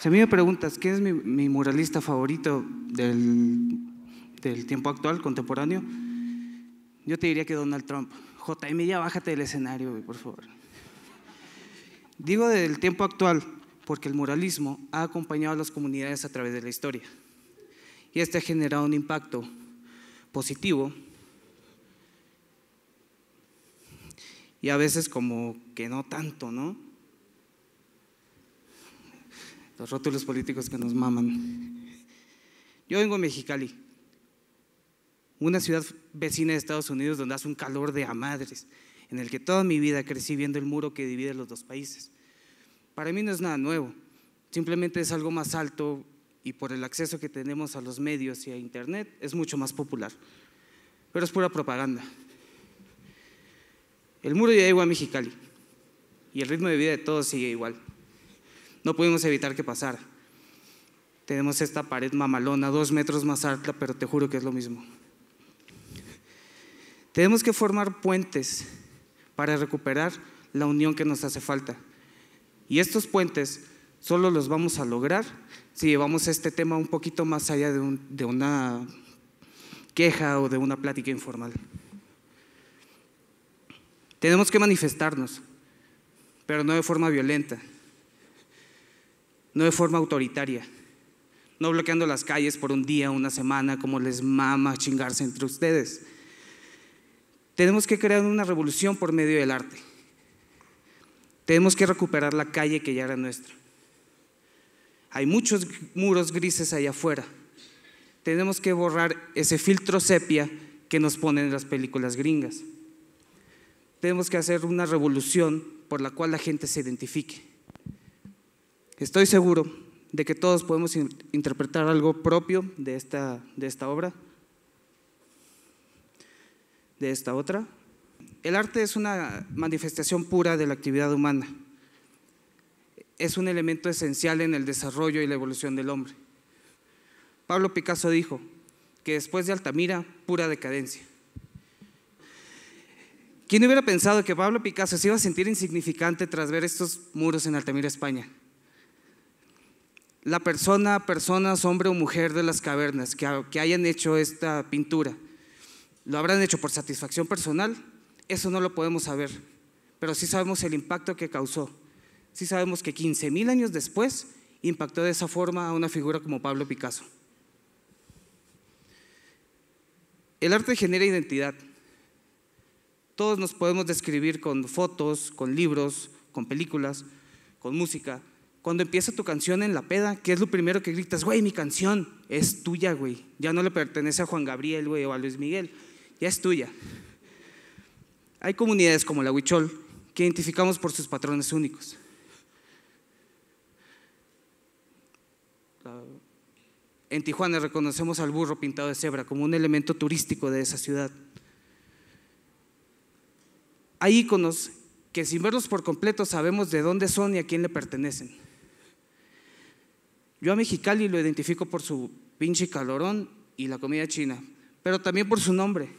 Si a mí me preguntas, ¿quién es mi, muralista favorito del, del, tiempo actual, contemporáneo? Yo te diría que Donald Trump. JM, ya bájate del escenario, por favor. Digo del tiempo actual porque el muralismo ha acompañado a las comunidades a través de la historia y este ha generado un impacto positivo y a veces como que no tanto, ¿no? los rótulos políticos que nos maman. Yo vengo a Mexicali, una ciudad vecina de Estados Unidos donde hace un calor de amadres, en el que toda mi vida crecí viendo el muro que divide los dos países. Para mí no es nada nuevo, simplemente es algo más alto y por el acceso que tenemos a los medios y a Internet es mucho más popular. Pero es pura propaganda. El muro ya llegó a Mexicali y el ritmo de vida de todos sigue igual no pudimos evitar que pasara. Tenemos esta pared mamalona, dos metros más alta, pero te juro que es lo mismo. Tenemos que formar puentes para recuperar la unión que nos hace falta. Y estos puentes solo los vamos a lograr si llevamos este tema un poquito más allá de, de una queja o de una plática informal. Tenemos que manifestarnos, pero no de forma violenta no de forma autoritaria, no bloqueando las calles por un día, una semana, como les mama chingarse entre ustedes. Tenemos que crear una revolución por medio del arte. Tenemos que recuperar la calle que ya era nuestra. Hay muchos muros grises allá afuera. Tenemos que borrar ese filtro sepia que nos ponen las películas gringas. Tenemos que hacer una revolución por la cual la gente se identifique Estoy seguro de que todos podemos interpretar algo propio de esta, de esta obra, de esta otra. El arte es una manifestación pura de la actividad humana. Es un elemento esencial en el desarrollo y la evolución del hombre. Pablo Picasso dijo que después de Altamira, pura decadencia. ¿Quién hubiera pensado que Pablo Picasso se iba a sentir insignificante tras ver estos muros en Altamira, España? la persona, personas, hombre o mujer de las cavernas que, hayan hecho esta pintura, ¿lo habrán hecho por satisfacción personal? Eso no lo podemos saber, pero sí sabemos el impacto que causó. Sí sabemos que 15 mil años después impactó de esa forma a una figura como Pablo Picasso. El arte genera identidad. Todos nos podemos describir con fotos, con libros, con películas, con música, cuando empieza tu canción en la peda, ¿qué es lo primero que gritas? Güey, mi canción es tuya, güey. Ya no le pertenece a Juan Gabriel, güey, o a Luis Miguel. Ya es tuya. Hay comunidades como la Huichol que identificamos por sus patrones únicos. En Tijuana reconocemos al burro pintado de cebra como un elemento turístico de esa ciudad. Hay íconos que sin verlos por completo sabemos de dónde son y a quién le pertenecen. Yo a Mexicali lo identifico por su pinche calorón y la comida china, pero también por su nombre.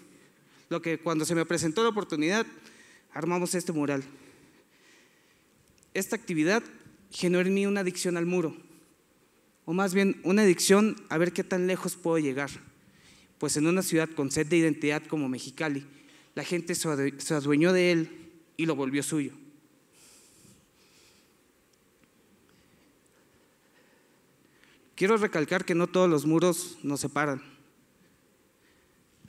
Lo que cuando se me presentó la oportunidad, armamos este mural. Esta actividad generó en mí una adicción al muro, o más bien una adicción a ver qué tan lejos puedo llegar. Pues en una ciudad con sed de identidad como Mexicali, la gente se adueñó de él y lo volvió suyo. Quiero recalcar que no todos los muros nos separan.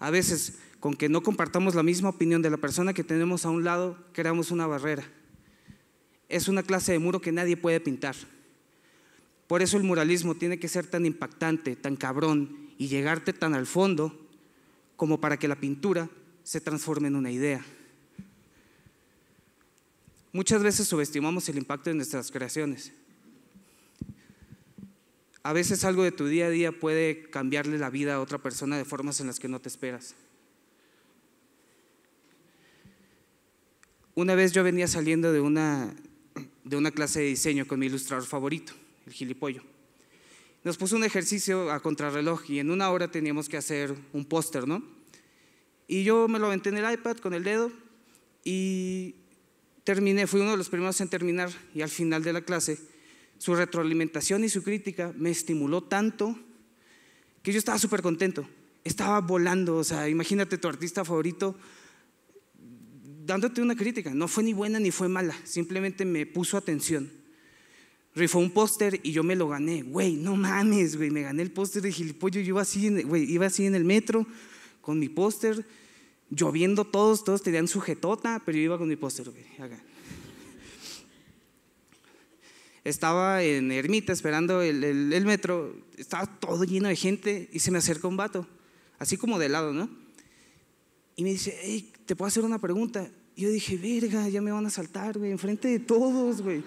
A veces, con que no compartamos la misma opinión de la persona que tenemos a un lado, creamos una barrera. Es una clase de muro que nadie puede pintar. Por eso el muralismo tiene que ser tan impactante, tan cabrón y llegarte tan al fondo como para que la pintura se transforme en una idea. Muchas veces subestimamos el impacto de nuestras creaciones. A veces algo de tu día a día puede cambiarle la vida a otra persona de formas en las que no te esperas. Una vez yo venía saliendo de una, de una clase de diseño con mi ilustrador favorito, el gilipollo. Nos puso un ejercicio a contrarreloj y en una hora teníamos que hacer un póster, ¿no? Y yo me lo aventé en el iPad con el dedo y terminé, fui uno de los primeros en terminar y al final de la clase su retroalimentación y su crítica me estimuló tanto que yo estaba súper contento. Estaba volando, o sea, imagínate tu artista favorito dándote una crítica. No fue ni buena ni fue mala, simplemente me puso atención. Rifó un póster y yo me lo gané. Güey, no mames, güey, me gané el póster de gilipollo. Yo iba así, en, güey, iba así en el metro con mi póster, lloviendo todos, todos tenían sujetota, pero yo iba con mi póster, güey, estaba en Ermita esperando el, metro, estaba todo lleno de gente y se me acercó un vato, así como de lado, ¿no? Y me dice, hey, ¿te puedo hacer una pregunta? Y yo dije, verga, ya me van a saltar, güey, enfrente de todos, güey.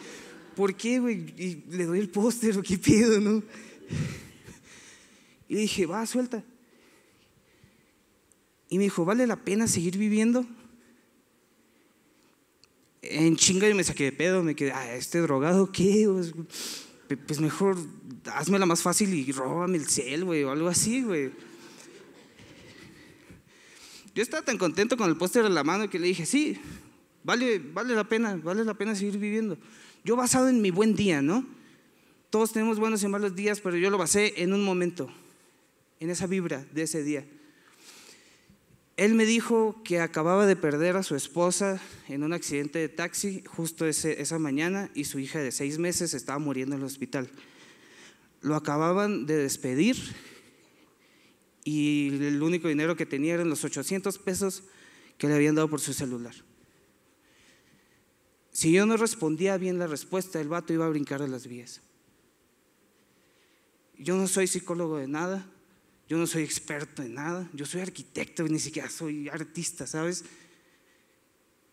¿Por qué, güey? Y le doy el póster, ¿qué pido, no? Y dije, va, suelta. Y me dijo, ¿vale la pena seguir viviendo? en chinga yo me saqué de pedo, me quedé, ah, este drogado, ¿qué? Pues, pues mejor la más fácil y róbame el cel, güey, o algo así, güey. Yo estaba tan contento con el póster en la mano que le dije, sí, vale, vale la pena, vale la pena seguir viviendo. Yo basado en mi buen día, ¿no? Todos tenemos buenos y malos días, pero yo lo basé en un momento, en esa vibra de ese día. Él me dijo que acababa de perder a su esposa en un accidente de taxi justo esa mañana y su hija de seis meses estaba muriendo en el hospital. Lo acababan de despedir y el único dinero que tenía eran los 800 pesos que le habían dado por su celular. Si yo no respondía bien la respuesta, el vato iba a brincar de las vías. Yo no soy psicólogo de nada, yo no soy experto en nada, yo soy arquitecto, ni siquiera soy artista, ¿sabes?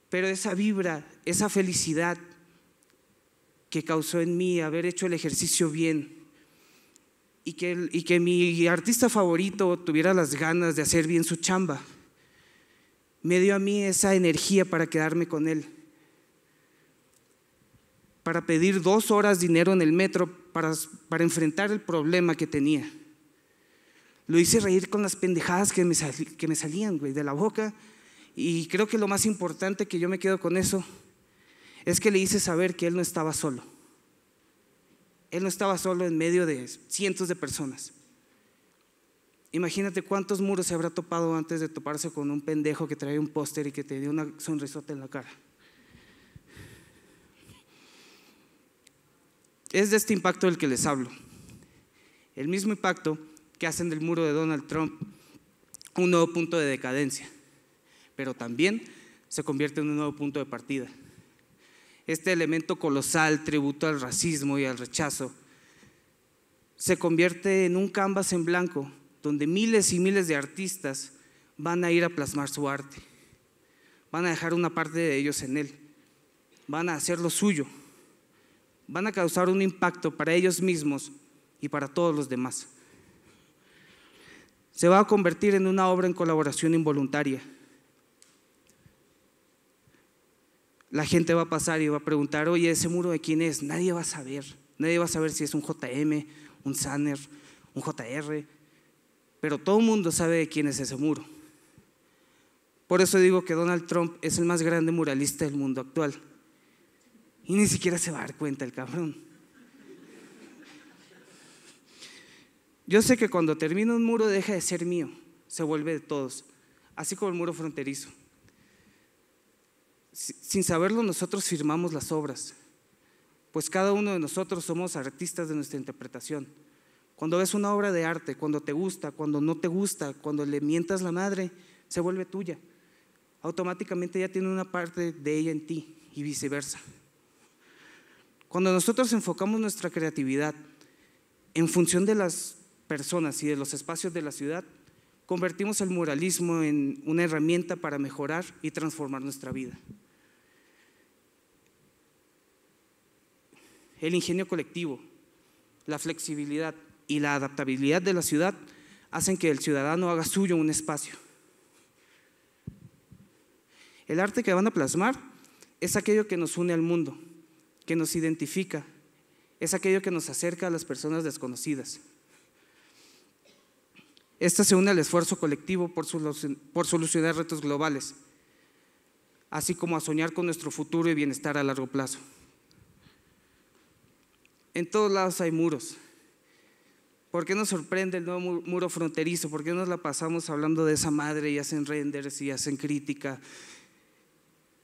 Pero esa vibra, esa felicidad que causó en mí haber hecho el ejercicio bien y que, y que mi artista favorito tuviera las ganas de hacer bien su chamba, me dio a mí esa energía para quedarme con él para pedir dos horas dinero en el metro para, enfrentar el problema que tenía. Lo hice reír con las pendejadas que me, salían, de la boca. Y creo que lo más importante que yo me quedo con eso es que le hice saber que él no estaba solo. Él no estaba solo en medio de cientos de personas. Imagínate cuántos muros se habrá topado antes de toparse con un pendejo que trae un póster y que te dio una sonrisota en la cara. Es de este impacto del que les hablo. El mismo impacto que hacen del muro de Donald Trump un nuevo punto de decadencia, pero también se convierte en un nuevo punto de partida. Este elemento colosal, tributo al racismo y al rechazo, se convierte en un canvas en blanco donde miles y miles de artistas van a ir a plasmar su arte, van a dejar una parte de ellos en él, van a hacer lo suyo, van a causar un impacto para ellos mismos y para todos los demás se va a convertir en una obra en colaboración involuntaria. La gente va a pasar y va a preguntar, oye, ese muro de quién es, nadie va a saber, nadie va a saber si es un JM, un Sanner, un JR, pero todo el mundo sabe de quién es ese muro. Por eso digo que Donald Trump es el más grande muralista del mundo actual. Y ni siquiera se va a dar cuenta el cabrón. Yo sé que cuando termina un muro deja de ser mío, se vuelve de todos, así como el muro fronterizo. Sin saberlo nosotros firmamos las obras, pues cada uno de nosotros somos artistas de nuestra interpretación. Cuando ves una obra de arte, cuando te gusta, cuando no te gusta, cuando le mientas la madre, se vuelve tuya. Automáticamente ya tiene una parte de ella en ti y viceversa. Cuando nosotros enfocamos nuestra creatividad en función de las personas y de los espacios de la ciudad, convertimos el muralismo en una herramienta para mejorar y transformar nuestra vida. El ingenio colectivo, la flexibilidad y la adaptabilidad de la ciudad hacen que el ciudadano haga suyo un espacio. El arte que van a plasmar es aquello que nos une al mundo, que nos identifica, es aquello que nos acerca a las personas desconocidas. Esta se une al esfuerzo colectivo por, solucionar retos globales, así como a soñar con nuestro futuro y bienestar a largo plazo. En todos lados hay muros. ¿Por qué nos sorprende el nuevo muro fronterizo? ¿Por qué nos la pasamos hablando de esa madre y hacen renders y hacen crítica?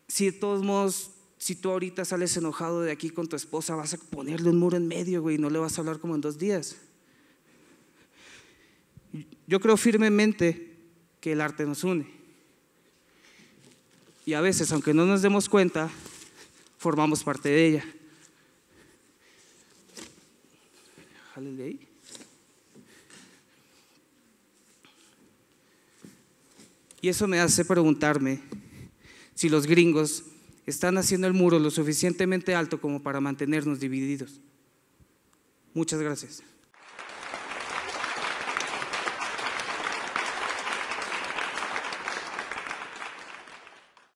Si de todos modos, si tú ahorita sales enojado de aquí con tu esposa, vas a ponerle un muro en medio, y no le vas a hablar como en dos días. Yo creo firmemente que el arte nos une. Y a veces, aunque no nos demos cuenta, formamos parte de ella. Y eso me hace preguntarme si los gringos están haciendo el muro lo suficientemente alto como para mantenernos divididos. Muchas gracias.